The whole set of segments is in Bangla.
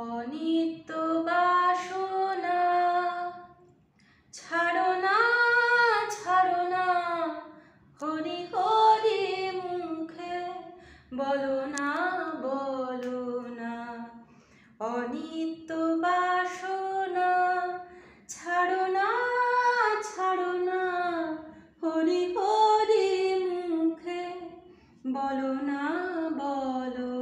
অনিত্য বাসনা ছাড়ো না ছাড়ো না হরি হরি মুখে বলো না বলো না অনিত্য বাসনা ছাড়ো না ছাড়ো না হরি হরি মুখে বলো না বলো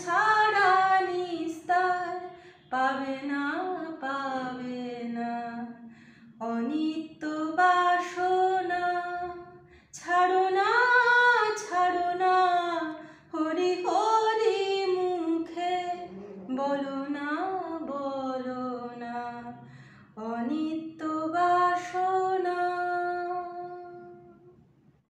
ছাড়া নিস্তার পাবে না পাবে না অনিত্য বাসনা ছাড়ো না ছাড়ো না হরি হরি মুখে বলো না